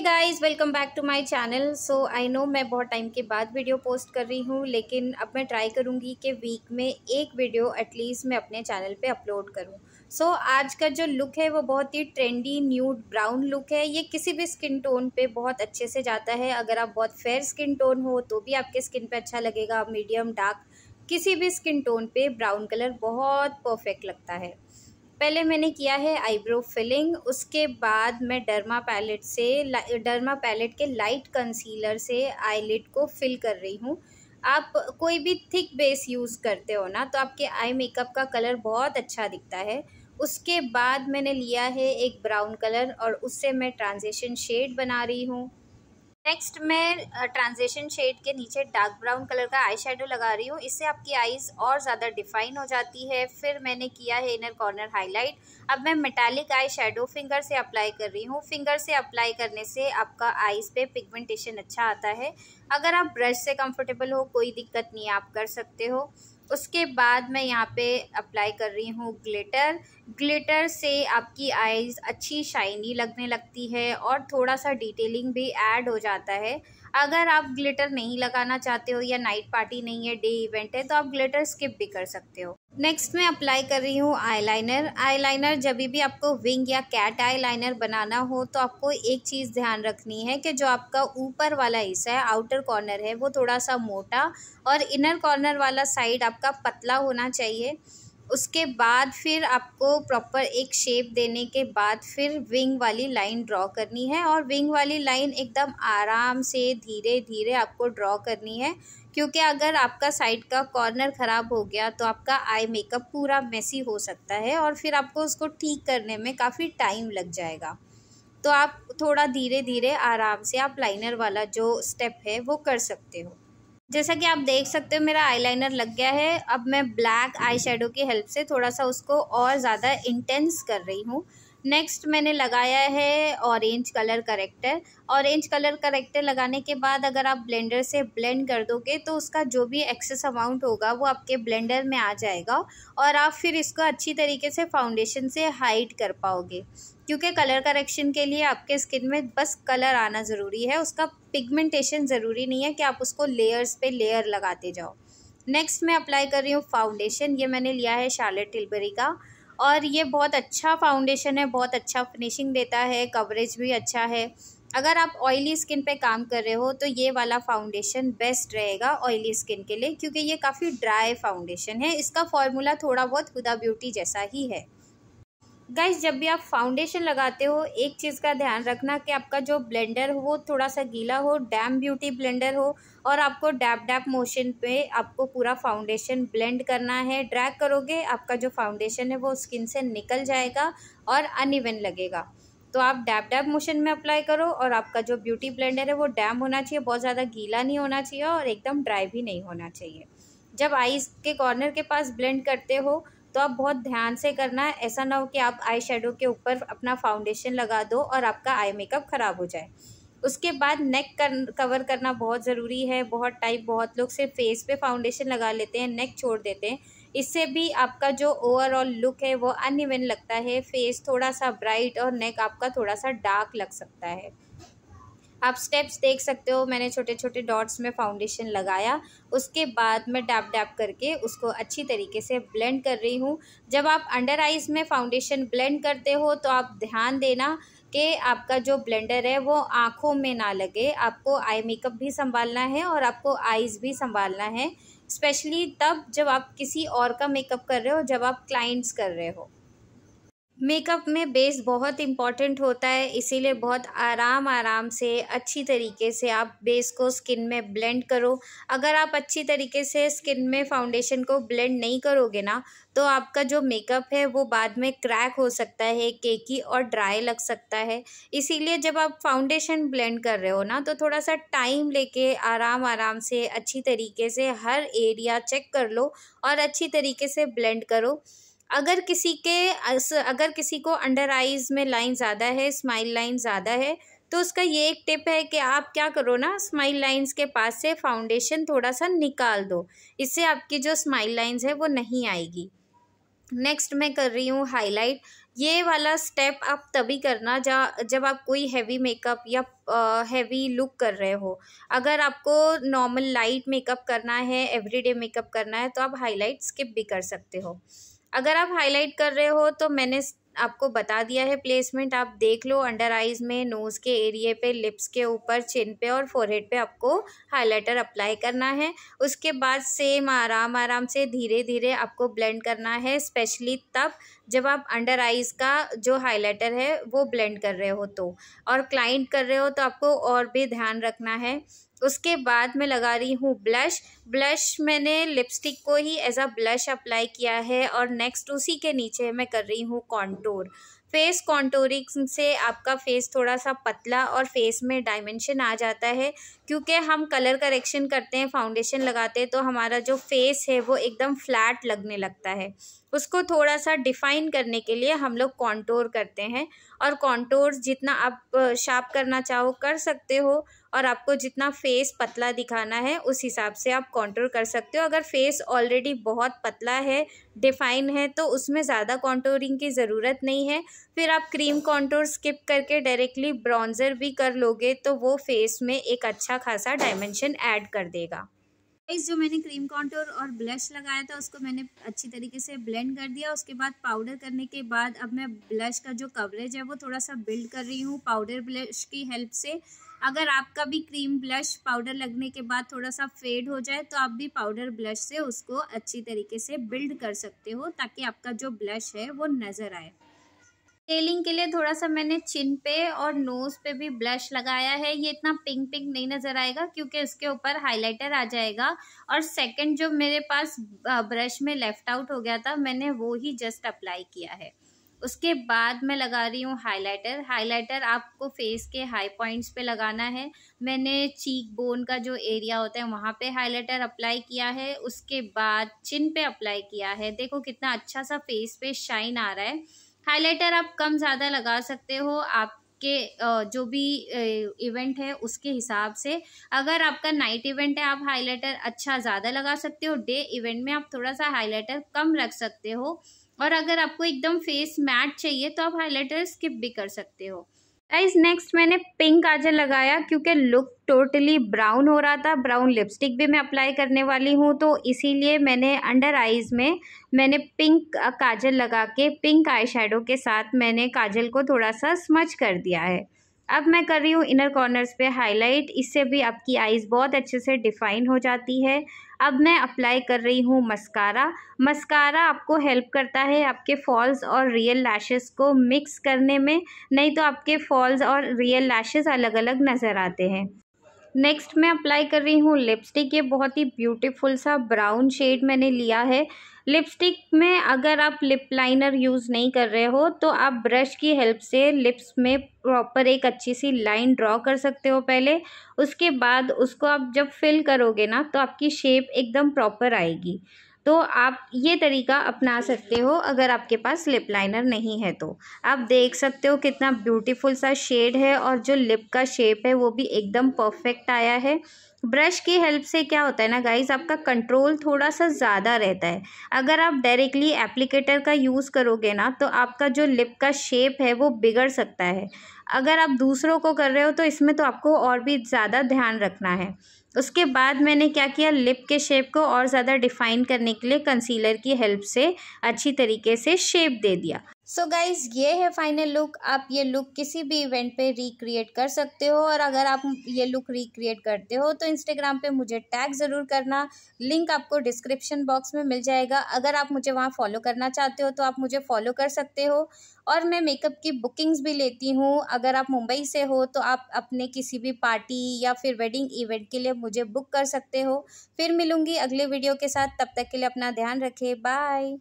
hey guys welcome back to my channel so I know मैं बहुत time के बाद वीडियो पोस्ट कर रही हूँ लेकिन अब मैं ट्राई करूँगी कि वीक में एक वीडियो एटलीस्ट मैं अपने चैनल पे अपलोड करूँ सो so, आज का जो लुक है वो बहुत ही ट्रेंडी न्यूड ब्राउन लुक है ये किसी भी स्किन टोन पे बहुत अच्छे से जाता है अगर आप बहुत फेयर स्किन टोन हो तो भी आपके स्किन पे अच्छा लगेगा मीडियम डार्क किसी भी स्किन टोन पे ब्राउन कलर बहुत परफेक्ट लगता है पहले मैंने किया है आईब्रो फिलिंग उसके बाद मैं डर्मा पैलेट से डर्मा पैलेट के लाइट कंसीलर से आईलिड को फिल कर रही हूँ आप कोई भी थिक बेस यूज़ करते हो ना तो आपके आई मेकअप का कलर बहुत अच्छा दिखता है उसके बाद मैंने लिया है एक ब्राउन कलर और उससे मैं ट्रांजिशन शेड बना रही हूँ नेक्स्ट मैं ट्रांजेशन शेड के नीचे डार्क ब्राउन कलर का आई शेडो लगा रही हूँ इससे आपकी आईज़ और ज़्यादा डिफाइन हो जाती है फिर मैंने किया है इनर कॉर्नर हाईलाइट अब मैं मेटालिक आई शेडो फिंगर से अप्लाई कर रही हूँ फिंगर से अप्लाई करने से आपका आईज़ पे पिगमेंटेशन अच्छा आता है अगर आप ब्रश से कंफर्टेबल हो कोई दिक्कत नहीं आप कर सकते हो उसके बाद मैं यहाँ पे अप्लाई कर रही हूँ ग्लिटर ग्लिटर से आपकी आइज़ अच्छी शाइनी लगने लगती है और थोड़ा सा डिटेलिंग भी ऐड हो जाता है अगर आप ग्लिटर नहीं लगाना चाहते हो या नाइट पार्टी नहीं है डे इवेंट है तो आप ग्लिटर स्किप भी कर सकते हो नेक्स्ट मैं अप्लाई कर रही हूँ आईलाइनर आईलाइनर जब भी आपको विंग या कैट आईलाइनर बनाना हो तो आपको एक चीज़ ध्यान रखनी है कि जो आपका ऊपर वाला हिस्सा है आउटर कॉर्नर है वो थोड़ा सा मोटा और इनर कॉर्नर वाला साइड आपका पतला होना चाहिए उसके बाद फिर आपको प्रॉपर एक शेप देने के बाद फिर विंग वाली लाइन ड्रॉ करनी है और विंग वाली लाइन एकदम आराम से धीरे धीरे आपको ड्रॉ करनी है क्योंकि अगर आपका साइड का कॉर्नर ख़राब हो गया तो आपका आई मेकअप पूरा मैसी हो सकता है और फिर आपको उसको ठीक करने में काफ़ी टाइम लग जाएगा तो आप थोड़ा धीरे धीरे आराम से आप लाइनर वाला जो स्टेप है वो कर सकते हो जैसा कि आप देख सकते हो मेरा आईलाइनर लग गया है अब मैं ब्लैक आई की हेल्प से थोड़ा सा उसको और ज़्यादा इंटेंस कर रही हूँ नेक्स्ट मैंने लगाया है orange colour corrector orange colour corrector लगाने के बाद अगर आप ब्लेंडर से ब्लेंड कर दोगे तो उसका जो भी एक्सेस अमाउंट होगा वो आपके ब्लेंडर में आ जाएगा और आप फिर इसको अच्छी तरीके से फाउंडेशन से हाइड कर पाओगे क्योंकि कलर करेक्शन के लिए आपके स्किन में बस कलर आना ज़रूरी है उसका पिगमेंटेशन ज़रूरी नहीं है कि आप उसको लेयर्स पे लेयर लगाते जाओ नेक्स्ट मैं अप्लाई कर रही हूँ फाउंडेशन ये मैंने लिया है शार्लेट टिलबरी का और ये बहुत अच्छा फाउंडेशन है बहुत अच्छा फिनिशिंग देता है कवरेज भी अच्छा है अगर आप ऑयली स्किन पे काम कर रहे हो तो ये वाला फाउंडेशन बेस्ट रहेगा ऑयली स्किन के लिए क्योंकि ये काफ़ी ड्राई फाउंडेशन है इसका फॉर्मूला थोड़ा बहुत हुदा ब्यूटी जैसा ही है गाइस जब भी आप फाउंडेशन लगाते हो एक चीज़ का ध्यान रखना कि आपका जो ब्लेंडर हो वो थोड़ा सा गीला हो डैम ब्यूटी ब्लेंडर हो और आपको डैप डैप मोशन पे आपको पूरा फाउंडेशन ब्लेंड करना है ड्रैग करोगे आपका जो फाउंडेशन है वो स्किन से निकल जाएगा और अनइवन लगेगा तो आप डैप डैप मोशन में अप्लाई करो और आपका जो ब्यूटी ब्लेंडर है वो डैम होना चाहिए बहुत ज़्यादा गीला नहीं होना चाहिए और एकदम ड्राई भी नहीं होना चाहिए जब आईज़ के कॉर्नर के पास ब्लेंड करते हो तो आप बहुत ध्यान से करना है ऐसा ना हो कि आप आई शेडो के ऊपर अपना फाउंडेशन लगा दो और आपका आई मेकअप ख़राब हो जाए उसके बाद नेक कर, कवर करना बहुत ज़रूरी है बहुत टाइप बहुत लोग सिर्फ फेस पे फाउंडेशन लगा लेते हैं नेक छोड़ देते हैं इससे भी आपका जो ओवरऑल लुक है वो अनइवन लगता है फेस थोड़ा सा ब्राइट और नेक आपका थोड़ा सा डार्क लग सकता है आप स्टेप्स देख सकते हो मैंने छोटे छोटे डॉट्स में फाउंडेशन लगाया उसके बाद मैं डैप डैप करके उसको अच्छी तरीके से ब्लेंड कर रही हूँ जब आप अंडर आइज में फाउंडेशन ब्लेंड करते हो तो आप ध्यान देना कि आपका जो ब्लेंडर है वो आँखों में ना लगे आपको आई मेकअप भी संभालना है और आपको आइज़ भी संभालना है स्पेशली तब जब आप किसी और का मेकअप कर रहे हो जब आप क्लाइंट्स कर रहे हो मेकअप में बेस बहुत इम्पॉर्टेंट होता है इसीलिए बहुत आराम आराम से अच्छी तरीके से आप बेस को स्किन में ब्लेंड करो अगर आप अच्छी तरीके से स्किन में फाउंडेशन को ब्लेंड नहीं करोगे ना तो आपका जो मेकअप है वो बाद में क्रैक हो सकता है केकी और ड्राई लग सकता है इसीलिए जब आप फाउंडेशन ब्लेंड कर रहे हो ना तो थोड़ा सा टाइम लेके आराम आराम से अच्छी तरीके से हर एरिया चेक कर लो और अच्छी तरीके से ब्लेंड करो अगर किसी के अगर किसी को अंडर आइज़ में लाइन ज़्यादा है स्माइल लाइन ज़्यादा है तो उसका ये एक टिप है कि आप क्या करो ना स्माइल लाइंस के पास से फाउंडेशन थोड़ा सा निकाल दो इससे आपकी जो स्माइल लाइंस है वो नहीं आएगी नेक्स्ट मैं कर रही हूँ हाईलाइट ये वाला स्टेप आप तभी करना जा जब आप कोई हैवी मेकअप या हैवी लुक कर रहे हो अगर आपको नॉर्मल लाइट मेकअप करना है एवरीडे मेकअप करना है तो आप हाईलाइट स्किप भी कर सकते हो अगर आप हाईलाइट कर रहे हो तो मैंने आपको बता दिया है प्लेसमेंट आप देख लो अंडर आइज़ में नोज़ के एरिए पे लिप्स के ऊपर चिन पे और फोरहेड पे आपको हाइलाइटर अप्लाई करना है उसके बाद सेम आराम आराम से धीरे धीरे आपको ब्लेंड करना है स्पेशली तब जब आप अंडर आइज़ का जो हाइलाइटर है वो ब्लेंड कर रहे हो तो और क्लाइंट कर रहे हो तो आपको और भी ध्यान रखना है उसके बाद मैं लगा रही हूँ ब्लश ब्लश मैंने लिपस्टिक को ही एज अ ब्लश अप्लाई किया है और नेक्स्ट उसी के नीचे मैं कर रही हूँ कॉन्टोर फेस कॉन्टोरिंग से आपका फेस थोड़ा सा पतला और फेस में डायमेंशन आ जाता है क्योंकि हम कलर करेक्शन करते हैं फाउंडेशन लगाते हैं तो हमारा जो फेस है वो एकदम फ्लैट लगने लगता है उसको थोड़ा सा डिफ़ाइन करने के लिए हम लोग कॉन्टोर करते हैं और कॉन्टोर जितना आप शार्प करना चाहो कर सकते हो और आपको जितना फेस पतला दिखाना है उस हिसाब से आप कॉन्टोर कर सकते हो अगर फेस ऑलरेडी बहुत पतला है डिफ़ाइन है तो उसमें ज़्यादा कॉन्टोरिंग की ज़रूरत नहीं है फिर आप क्रीम कॉन्टोर स्किप करके डायरेक्टली ब्रॉन्ज़र भी कर लोगे तो वो फेस में एक अच्छा अच्छा खासा डायमेंशन ऐड कर देगा इस जो मैंने क्रीम कॉन्टोर और ब्लश लगाया था उसको मैंने अच्छी तरीके से ब्लेंड कर दिया उसके बाद पाउडर करने के बाद अब मैं ब्लश का जो कवरेज है वो थोड़ा सा बिल्ड कर रही हूँ पाउडर ब्लश की हेल्प से अगर आपका भी क्रीम ब्लश पाउडर लगने के बाद थोड़ा सा फेड हो जाए तो आप भी पाउडर ब्लश से उसको अच्छी तरीके से बिल्ड कर सकते हो ताकि आपका जो ब्लश है वो नज़र आए टेलिंग के लिए थोड़ा सा मैंने चिन पे और नोज पे भी ब्लश लगाया है ये इतना पिंक पिंक नहीं नज़र आएगा क्योंकि उसके ऊपर हाइलाइटर आ जाएगा और सेकंड जो मेरे पास ब्रश में लेफ़्ट आउट हो गया था मैंने वो ही जस्ट अप्लाई किया है उसके बाद मैं लगा रही हूँ हाइलाइटर हाइलाइटर आपको फेस के हाई पॉइंट्स पे लगाना है मैंने चीक बोन का जो एरिया होता है वहाँ पे हाइलाइटर अप्लाई किया है उसके बाद चिन पे अप्लाई किया है देखो कितना अच्छा सा फेस पे शाइन आ रहा है हाइलाइटर आप कम ज़्यादा लगा सकते हो आप के जो भी इवेंट है उसके हिसाब से अगर आपका नाइट इवेंट है आप हाइलाइटर अच्छा ज़्यादा लगा सकते हो डे इवेंट में आप थोड़ा सा हाइलाइटर कम रख सकते हो और अगर आपको एकदम फेस मैट चाहिए तो आप हाइलाइटर स्किप भी कर सकते हो गाइज नेक्स्ट मैंने पिंक काजल लगाया क्योंकि लुक टोटली ब्राउन हो रहा था ब्राउन लिपस्टिक भी मैं अप्लाई करने वाली हूँ तो इसीलिए मैंने अंडर आइज़ में मैंने पिंक काजल लगा के पिंक आई के साथ मैंने काजल को थोड़ा सा स्मच कर दिया है अब मैं कर रही हूँ इनर कॉर्नर्स पे हाईलाइट इससे भी आपकी आइज़ बहुत अच्छे से डिफ़ाइन हो जाती है अब मैं अप्लाई कर रही हूँ मस्कारा मस्कारा आपको हेल्प करता है आपके फॉल्स और रियल लैशेस को मिक्स करने में नहीं तो आपके फॉल्स और रियल लैशेस अलग अलग नज़र आते हैं नेक्स्ट मैं अप्लाई कर रही हूँ लिपस्टिक ये बहुत ही ब्यूटीफुल सा ब्राउन शेड मैंने लिया है लिपस्टिक में अगर आप लिप लाइनर यूज़ नहीं कर रहे हो तो आप ब्रश की हेल्प से लिप्स में प्रॉपर एक अच्छी सी लाइन ड्रॉ कर सकते हो पहले उसके बाद उसको आप जब फिल करोगे ना तो आपकी शेप एकदम प्रॉपर आएगी तो आप ये तरीका अपना सकते हो अगर आपके पास लिप लाइनर नहीं है तो आप देख सकते हो कितना ब्यूटीफुल सा शेड है और जो लिप का शेप है वो भी एकदम परफेक्ट आया है ब्रश की हेल्प से क्या होता है ना गाइस आपका कंट्रोल थोड़ा सा ज़्यादा रहता है अगर आप डायरेक्टली एप्लीकेटर का यूज़ करोगे ना तो आपका जो लिप का शेप है वो बिगड़ सकता है अगर आप दूसरों को कर रहे हो तो इसमें तो आपको और भी ज़्यादा ध्यान रखना है उसके बाद मैंने क्या किया लिप के शेप को और ज़्यादा डिफ़ाइन करने के लिए कंसीलर की हेल्प से अच्छी तरीके से शेप दे दिया सो so गाइज़ ये है फाइनल लुक आप ये लुक किसी भी इवेंट पे रिक्रिएट कर सकते हो और अगर आप ये लुक रिक्रिएट करते हो तो इंस्टाग्राम पे मुझे टैग ज़रूर करना लिंक आपको डिस्क्रिप्शन बॉक्स में मिल जाएगा अगर आप मुझे वहाँ फॉलो करना चाहते हो तो आप मुझे फॉलो कर सकते हो और मैं मेकअप की बुकिंग्स भी लेती हूँ अगर आप मुंबई से हो तो आप अपने किसी भी पार्टी या फिर वेडिंग इवेंट के लिए मुझे बुक कर सकते हो फिर मिलूँगी अगले वीडियो के साथ तब तक के लिए अपना ध्यान रखें बाय